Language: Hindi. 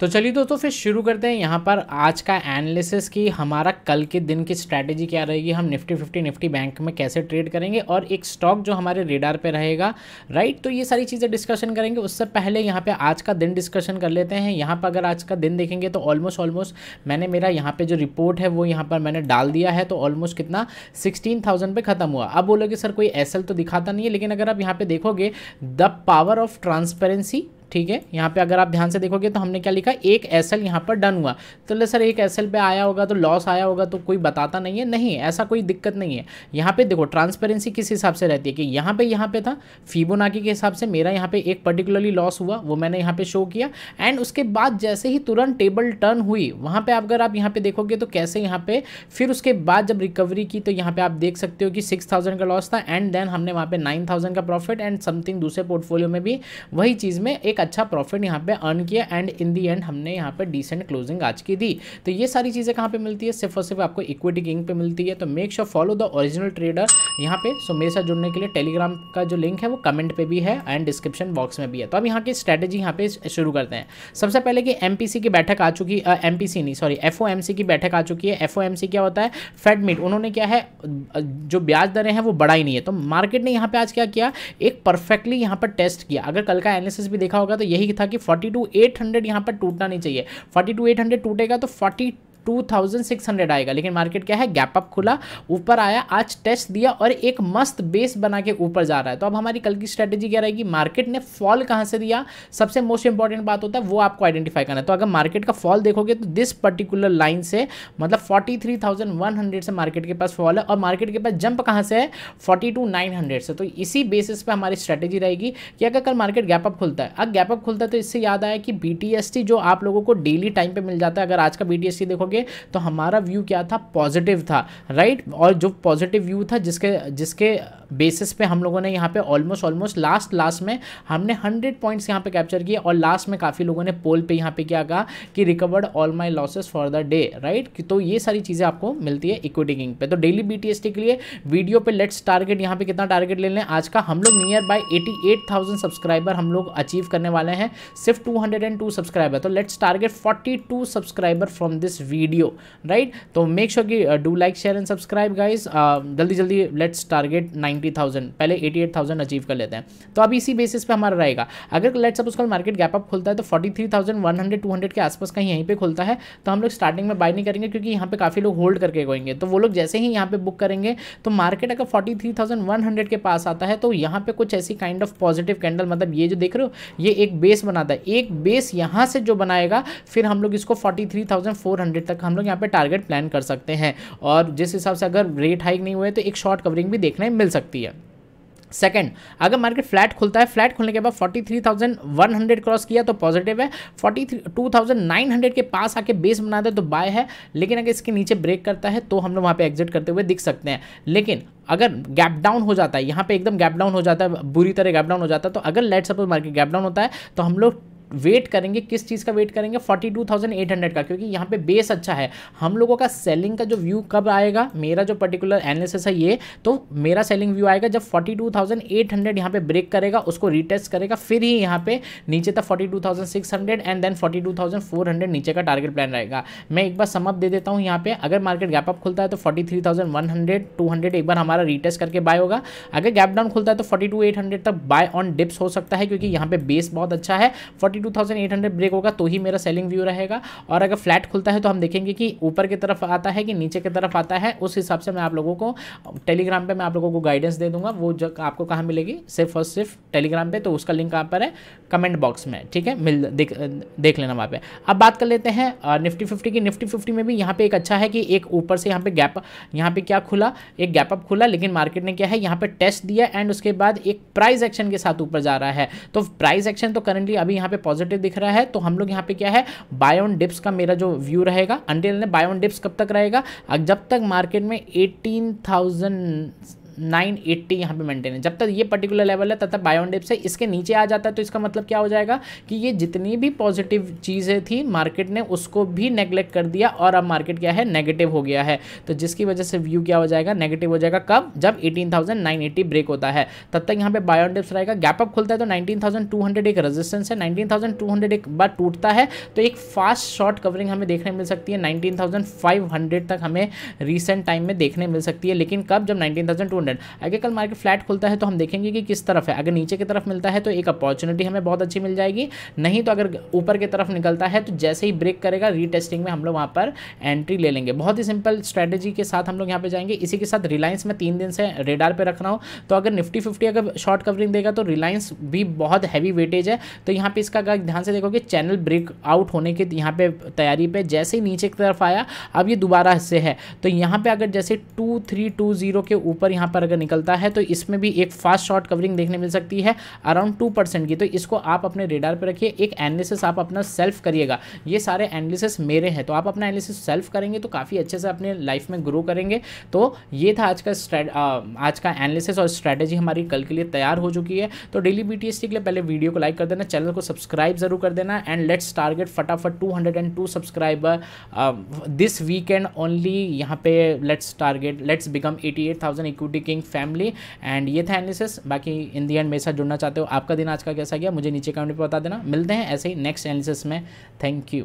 तो चलिए दोस्तों फिर शुरू करते हैं यहाँ पर आज का एनालिसिस कि हमारा कल के दिन की स्ट्रैटेजी क्या रहेगी हम निफ्टी फिफ्टी निफ्टी बैंक में कैसे ट्रेड करेंगे और एक स्टॉक जो हमारे रेडार पे रहेगा राइट तो ये सारी चीज़ें डिस्कशन करेंगे उससे पहले यहाँ पे आज का दिन डिस्कशन कर लेते हैं यहाँ पर अगर आज का दिन देखेंगे तो ऑलमोस्ट ऑलमोस्ट मैंने मेरा यहाँ पर जो रिपोर्ट है वो यहाँ पर मैंने डाल दिया है तो ऑलमोस्ट कितना सिक्सटीन थाउजेंड पे ख़त्म हुआ अब बोलोगे सर कोई एस तो दिखाता नहीं है लेकिन अगर आप यहाँ पर देखोगे द पावर ऑफ ट्रांसपेरेंसी ठीक है यहाँ पे अगर आप ध्यान से देखोगे तो हमने क्या लिखा एक एस एल यहाँ पर डन हुआ तो ले सर एक एस एल पे आया होगा तो लॉस आया होगा तो कोई बताता नहीं है नहीं ऐसा कोई दिक्कत नहीं है यहाँ पे देखो ट्रांसपेरेंसी किस हिसाब से रहती है कि यहाँ पे यहाँ पे था फीबोनाकी के हिसाब से मेरा यहाँ पे एक पर्टिकुलरली लॉस हुआ वो मैंने यहाँ पे शो किया एंड उसके बाद जैसे ही तुरंत टेबल टर्न हुई वहाँ पर अगर आप यहाँ पे देखोगे तो कैसे यहाँ पे फिर उसके बाद जब रिकवरी की तो यहाँ पे आप देख सकते हो कि सिक्स थाउजेंड का लॉस था एंड देन हमने वहाँ पे नाइन थाउजेंड का प्रॉफिट एंड समथिंग दूसरे पोर्टफोलियो में भी वही चीज़ में एक अच्छा प्रॉफिट यहाँ पे अर्न किया एंड इन दी एंड हमने यहाँ पे डिसेंट क्लोजिंग आज की दी तो ये सारी चीज़ें कहाँ पे मिलती है सिर्फ और सिर्फ आपको इक्विटी किंग पे मिलती है तो make sure follow the original trader यहाँ पे सो मेरे साथ जुड़ने के लिए टेलीग्राम का जो लिंक है वो कमेंट पे भी है एंड डिस्क्रिप्शन बॉक्स में भी है तो अब यहाँ की स्ट्रैटेजी यहाँ पे शुरू करते हैं सबसे पहले कि एम की बैठक आ चुकी एम नहीं सॉरी एफ की बैठक आ चुकी है एफ क्या होता है फेड मीट उन्होंने क्या है जो ब्याज दरें हैं वो बढ़ाई नहीं है तो मार्केट ने यहाँ पर आज क्या किया एक परफेक्टली यहाँ पर टेस्ट किया अगर कल का एनालिसिस भी देखा होगा तो यही था कि फोर्टी टू एट हंड्रेड यहाँ पर टूटना नहीं चाहिए फोर्टी टू एट हंड्रेड टूटेगा तो फोर्टी 2600 आएगा लेकिन मार्केट क्या है गैप अप खुला ऊपर आया आज टेस्ट दिया और एक मस्त बेस बना के ऊपर जा रहा है तो अब हमारी कल की स्ट्रेटेजी क्या रहेगी मार्केट ने फॉल कहां से दिया सबसे मोस्ट इंपॉर्टेंट बात होता है वो आपको आइडेंटिफाई करना है तो अगर मार्केट का फॉल देखोगे तो दिस पर्टिकुलर लाइन से मतलब फोर्टी से मार्केट के पास फॉल है और मार्केट के पास जंप कहां से है फोर्टी से तो इसी बेसिस पर हमारी स्ट्रेटेजी रहेगी कि अगर कल मार्केट गैप अप खुलता है अगर गैप अप खुलता है तो इससे याद आया कि बी जो आप लोगों को डेली टाइम पर मिल जाता है अगर आज का बी देखोगे है तो हमारा व्यू क्या था पॉजिटिव था राइट और जो पॉजिटिव व्यू था जिसके जिसके बेसिस पे हम लोगों ने यहाँ पे ऑलमोस्ट ऑलमोस्ट लास्ट लास्ट में हमने हंड्रेड पॉइंट्स यहाँ पे कैप्चर किए और लास्ट में काफ़ी लोगों ने पोल पे यहाँ पे क्या कहा कि recovered all my losses for the day right तो ये सारी चीज़ें आपको मिलती है इक्विटी किंग पे तो डेली बी के लिए वीडियो पे लेट्स टारगेट यहाँ पे कितना टारगेट ले लें आज का हम लोग नियर बाई एटी सब्सक्राइबर हम लोग अचीव करने वाले हैं सिर्फ टू सब्सक्राइबर तो let's target forty subscriber from this video video right तो मेक श्योर की do like share and subscribe guys जल्दी जल्दी लेट्स टारगेट नाइन्टी थाउजेंड पहले एटी एट थाउजेंड अचीव कर लेते हैं तो अब इसी बेसिस पे हमारा रहेगा अगर लेट सपोज कल मार्केट गैप अप खुलता है तो forty three thousand one hundred two hundred के आसपास कहीं यहीं पे खुलता है तो हम लोग स्टार्टिंग में बाय नहीं करेंगे क्योंकि यहाँ पे काफ़ी लोग होल्ड करके गएंगे तो वो लोग जैसे ही यहाँ पे बुक करेंगे तो मार्केट अगर forty three thousand one hundred के पास आता है तो यहाँ पे कुछ ऐसी काइंड ऑफ पॉजिटिव कैंडल मतलब ये जो देख रहे हो ये एक बेस बनाता है एक बेस यहाँ से जो बनाएगा फिर हम लोग इसको forty three thousand four hundred तक हम लोग यहाँ पे टारगेट प्लान कर सकते हैं और जिस हिसाब से अगर रेट हाइक नहीं हुए तो एक शॉर्ट कवरिंग भी देखने मिल सकती है सेकेंड अगर मार्केट फ्लैट खुलता है फ्लैट खुलने के बाद 43,100 क्रॉस किया तो पॉजिटिव है 42,900 के पास आके बेस बना दे तो बाय है लेकिन अगर इसके नीचे ब्रेक करता है तो हम लोग वहाँ पे एग्जिट करते हुए दिख सकते हैं लेकिन अगर गैप डाउन हो जाता है यहाँ पे एकदम गैप डाउन हो जाता है बुरी तरह गैप डाउन हो जाता है तो अगर let suppose market gap down होता है तो हम लोग वेट करेंगे किस चीज़ का वेट करेंगे 42,800 का क्योंकि यहाँ पे बेस अच्छा है हम लोगों का सेलिंग का जो व्यू कब आएगा मेरा जो पर्टिकुलर एनालिसिस है ये तो मेरा सेलिंग व्यू आएगा जब 42,800 यहाँ पर ब्रेक करेगा उसको रिटेस्ट करेगा फिर ही यहाँ पे नीचे तक 42,600 एंड देन 42,400 नीचे का टारगेट प्लान रहेगा मैं एक बार समअप दे देता हूँ यहाँ पे अगर मार्केट गैपअप खुलता है तो फोर्टी थ्री एक बार हमारा रिटेस्ट करके बाय होगा अगर गैप डाउन खुलता है तो फोर्टी तक बाय ऑन डिप्स हो सकता है क्योंकि यहाँ पे बेस बहुत अच्छा है फोर्टी 42,800 ब्रेक होगा तो ही मेरा सेलिंग व्यू रहेगा और अगर फ्लैट खुलता है तो हम देखेंगे कि ऊपर की तरफ आता है कि नीचे की तरफ आता है उस हिसाब से मैं आप लोगों को टेलीग्राम पर मैं आप लोगों को गाइडेंस दे दूंगा वो जब आपको कहाँ मिलेगी सिर्फ और सिर्फ टेलीग्राम पर तो उसका लिंक कहाँ पर है कमेंट बॉक्स में ठीक है मिल देख देख लेना वहाँ पर अब बात कर लेते हैं निफ्टी फिफ्टी की निफ्टी फिफ्टी में भी यहाँ पर एक अच्छा है कि एक ऊपर से यहाँ पर गैप यहाँ पर क्या खुला एक गैप अप खुला लेकिन मार्केट ने क्या है यहाँ पर टेस्ट दिया एंड उसके बाद एक प्राइस एक्शन के साथ ऊपर जा रहा है तो प्राइस एक्शन तो करंटली अभी यहाँ पे पॉजिटिव दिख रहा है तो हम लोग यहाँ पे क्या है बायोन डिप्स का मेरा जो व्यू रहेगा अंडे ने बायोन डिप्स कब तक रहेगा जब तक मार्केट में एटीन थाउजेंड नाइन एट्टी यहाँ पर मेंटेन है जब तक ये पर्टिकुलर लेवल है तब तक बायोडेप से है इसके नीचे आ जाता है तो इसका मतलब क्या हो जाएगा कि ये जितनी भी पॉजिटिव चीज़ें थी मार्केट ने उसको भी नेग्लेक्ट कर दिया और अब मार्केट क्या है नेगेटिव हो गया है तो जिसकी वजह से व्यू क्या हो जाएगा नेगेटिव हो जाएगा कब जब एटीन ब्रेक होता है तब तक यहाँ पे बायोडेप्स रहेगा गैप अप खुलता है तो नाइनटीन एक रेजिस्टेंस है नाइनटीन एक बार टूटता है तो एक फास्ट शॉर्ट कवरिंग हमें देखने मिल सकती है नाइनटीन तक हमें रिसेंट टाइम में देखने मिल सकती है लेकिन कब जब 19,200 हंड्रेड आगे कल मार्केट फ्लैट खुलता है तो हम देखेंगे कि किस तरफ है अगर नीचे की तरफ मिलता है तो एक अपॉर्चुनिटी हमें बहुत अच्छी मिल जाएगी नहीं तो अगर ऊपर की तरफ निकलता है तो जैसे ही ब्रेक करेगा रीटेस्टिंग में हम लोग वहाँ पर एंट्री ले लेंगे बहुत ही सिंपल स्ट्रैटेजी के साथ हम लोग यहाँ पर जाएंगे इसी के साथ रिलायंस में तीन दिन से रेडार पर रख रहा हूँ तो अगर निफ्टी फिफ्टी अगर शॉर्ट कवरिंग देगा तो रिलायंस भी बहुत हैवी वेटेज है तो यहाँ पर इसका अगर ध्यान से देखोगे चैनल ब्रेक आउट होने के यहाँ पर तैयारी पर जैसे ही नीचे की तरफ आया अब ये दोबारा से है तो यहाँ पर अगर जैसे टू थ्री टू जीरो के ऊपर यहाँ पर पर अगर निकलता है तो इसमें भी एक फास्ट शॉर्ट कवरिंग देखने मिल सकती है अराउंड टू परसेंट की तो इसको आप अपने रेडार पर रखिए एक एनालिसिस आप अपना सेल्फ करिएगा ये सारे एनालिसिस मेरे हैं तो आप अपना एनालिसिस सेल्फ करेंगे तो काफ़ी अच्छे से अपने लाइफ में ग्रो करेंगे तो ये था आज का आज का एनालिसिस और स्ट्रैटेजी हमारी कल के लिए तैयार हो चुकी है तो डेली बी के लिए पहले वीडियो को लाइक कर देना चैनल को सब्सक्राइब जरूर कर देना एंड लेट्स टारगेट फटाफट two hundred and two subscriber this weekend only यहाँ पे let's target let's become eighty eight thousand equity speaking family and ये था एनालिसिस बाकी इन दी एंड मेरे साथ जुड़ना चाहते हो आपका दिन आज का कैसा गया मुझे नीचे कमेंट पर बता देना मिलते हैं ऐसे ही नेक्स्ट एनालिसिस में थैंक यू